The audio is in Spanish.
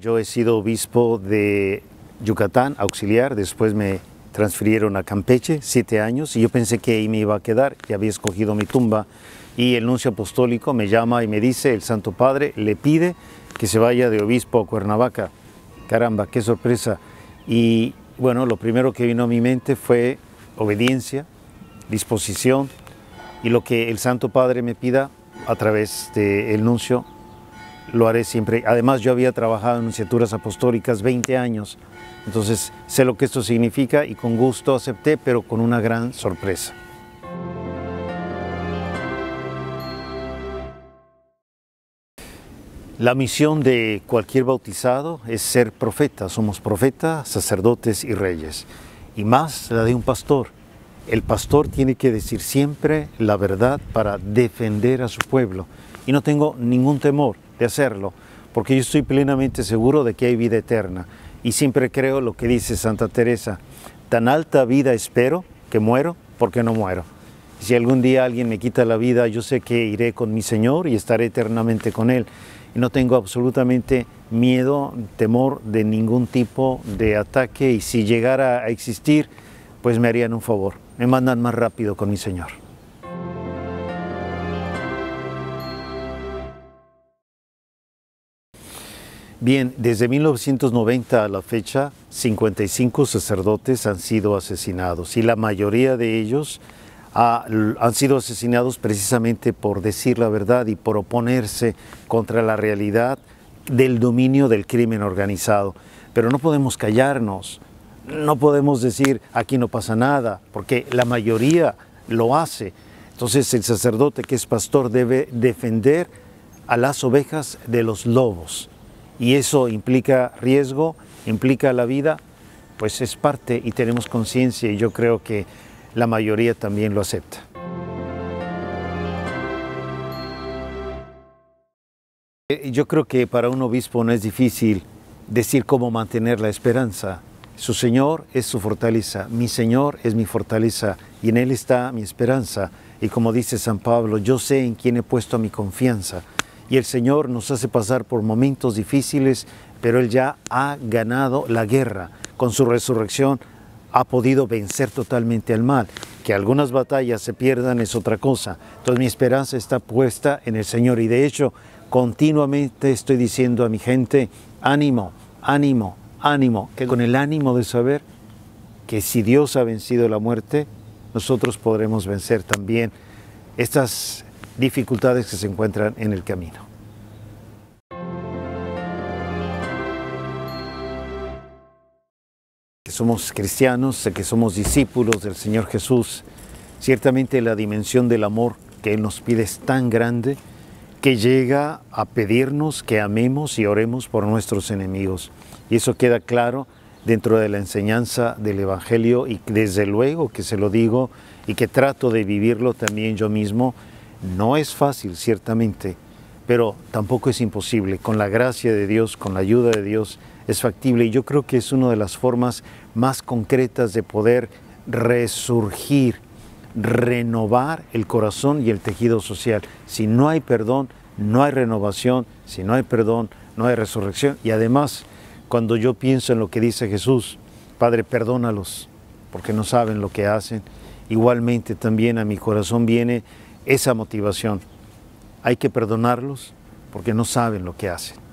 Yo he sido obispo de Yucatán, auxiliar, después me transfirieron a Campeche, siete años, y yo pensé que ahí me iba a quedar, que había escogido mi tumba, y el nuncio apostólico me llama y me dice, el Santo Padre le pide que se vaya de obispo a Cuernavaca. Caramba, qué sorpresa. Y bueno, lo primero que vino a mi mente fue obediencia, disposición, y lo que el Santo Padre me pida a través del el nuncio lo haré siempre. Además, yo había trabajado en nunciaturas apostólicas 20 años, entonces sé lo que esto significa y con gusto acepté, pero con una gran sorpresa. La misión de cualquier bautizado es ser profeta. Somos profetas, sacerdotes y reyes. Y más la de un pastor. El pastor tiene que decir siempre la verdad para defender a su pueblo. Y no tengo ningún temor de hacerlo, porque yo estoy plenamente seguro de que hay vida eterna. Y siempre creo lo que dice Santa Teresa, tan alta vida espero que muero porque no muero. Si algún día alguien me quita la vida, yo sé que iré con mi Señor y estaré eternamente con Él. Y no tengo absolutamente miedo, temor de ningún tipo de ataque y si llegara a existir, pues me harían un favor, me mandan más rápido con mi Señor. Bien, desde 1990 a la fecha, 55 sacerdotes han sido asesinados y la mayoría de ellos han sido asesinados precisamente por decir la verdad y por oponerse contra la realidad del dominio del crimen organizado. Pero no podemos callarnos, no podemos decir aquí no pasa nada, porque la mayoría lo hace. Entonces el sacerdote que es pastor debe defender a las ovejas de los lobos y eso implica riesgo, implica la vida, pues es parte y tenemos conciencia y yo creo que la mayoría también lo acepta. Eh, yo creo que para un obispo no es difícil decir cómo mantener la esperanza. Su Señor es su fortaleza, mi Señor es mi fortaleza y en Él está mi esperanza. Y como dice San Pablo, yo sé en quién he puesto mi confianza y el Señor nos hace pasar por momentos difíciles, pero Él ya ha ganado la guerra. Con su resurrección ha podido vencer totalmente al mal. Que algunas batallas se pierdan es otra cosa. Entonces mi esperanza está puesta en el Señor y de hecho continuamente estoy diciendo a mi gente, ánimo, ánimo, ánimo, que con el ánimo de saber que si Dios ha vencido la muerte, nosotros podremos vencer también estas dificultades que se encuentran en el camino. Que somos cristianos, que somos discípulos del Señor Jesús, ciertamente la dimensión del amor que Él nos pide es tan grande que llega a pedirnos que amemos y oremos por nuestros enemigos. Y eso queda claro dentro de la enseñanza del Evangelio y desde luego que se lo digo y que trato de vivirlo también yo mismo no es fácil, ciertamente, pero tampoco es imposible. Con la gracia de Dios, con la ayuda de Dios, es factible. Y yo creo que es una de las formas más concretas de poder resurgir, renovar el corazón y el tejido social. Si no hay perdón, no hay renovación. Si no hay perdón, no hay resurrección. Y además, cuando yo pienso en lo que dice Jesús, Padre, perdónalos, porque no saben lo que hacen. Igualmente también a mi corazón viene esa motivación. Hay que perdonarlos porque no saben lo que hacen.